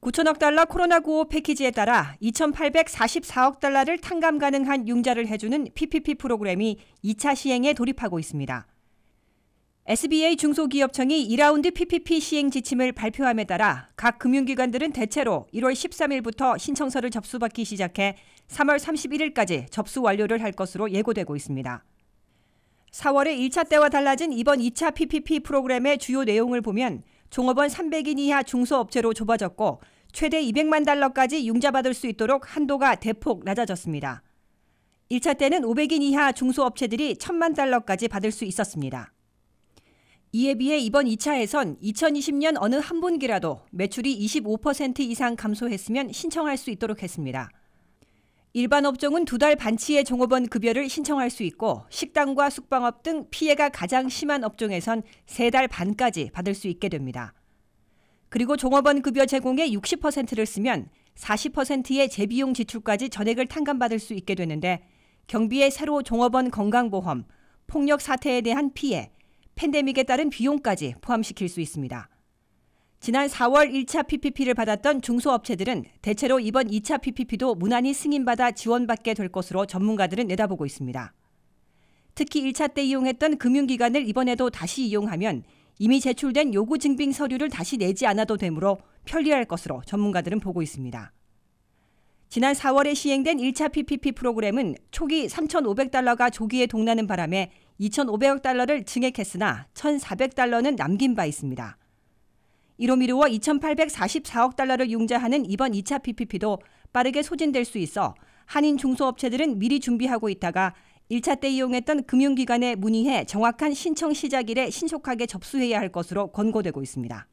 9천억 달러 코로나구호 패키지에 따라 2,844억 달러를 탕감 가능한 융자를 해주는 PPP 프로그램이 2차 시행에 돌입하고 있습니다. SBA 중소기업청이 2라운드 PPP 시행 지침을 발표함에 따라 각 금융기관들은 대체로 1월 13일부터 신청서를 접수받기 시작해 3월 31일까지 접수 완료를 할 것으로 예고되고 있습니다. 4월의 1차 때와 달라진 이번 2차 PPP 프로그램의 주요 내용을 보면 종업원 300인 이하 중소업체로 좁아졌고 최대 200만 달러까지 융자받을 수 있도록 한도가 대폭 낮아졌습니다. 1차 때는 500인 이하 중소업체들이 1 0만 달러까지 받을 수 있었습니다. 이에 비해 이번 2차에선 2020년 어느 한 분기라도 매출이 25% 이상 감소했으면 신청할 수 있도록 했습니다. 일반 업종은 두 달 반치의 종업원 급여를 신청할 수 있고 식당과 숙박업 등 피해가 가장 심한 업종에선 세 달 반까지 받을 수 있게 됩니다. 그리고 종업원 급여 제공의 60%를 쓰면 40%의 재비용 지출까지 전액을 탕감받을 수 있게 되는데 경비의 새로 종업원 건강보험, 폭력 사태에 대한 피해, 팬데믹에 따른 비용까지 포함시킬 수 있습니다. 지난 4월 1차 PPP를 받았던 중소업체들은 대체로 이번 2차 PPP도 무난히 승인받아 지원받게 될 것으로 전문가들은 내다보고 있습니다. 특히 1차 때 이용했던 금융기관을 이번에도 다시 이용하면 이미 제출된 요구 증빙 서류를 다시 내지 않아도 되므로 편리할 것으로 전문가들은 보고 있습니다. 지난 4월에 시행된 1차 PPP 프로그램은 초기 3,500달러가 조기에 동나는 바람에 2,500억 달러를 증액했으나 1,400달러는 남긴 바 있습니다. 이로 미루어 2,844억 달러를 융자하는 이번 2차 PPP도 빠르게 소진될 수 있어 한인 중소업체들은 미리 준비하고 있다가 1차 때 이용했던 금융기관에 문의해 정확한 신청 시작일에 신속하게 접수해야 할 것으로 권고되고 있습니다.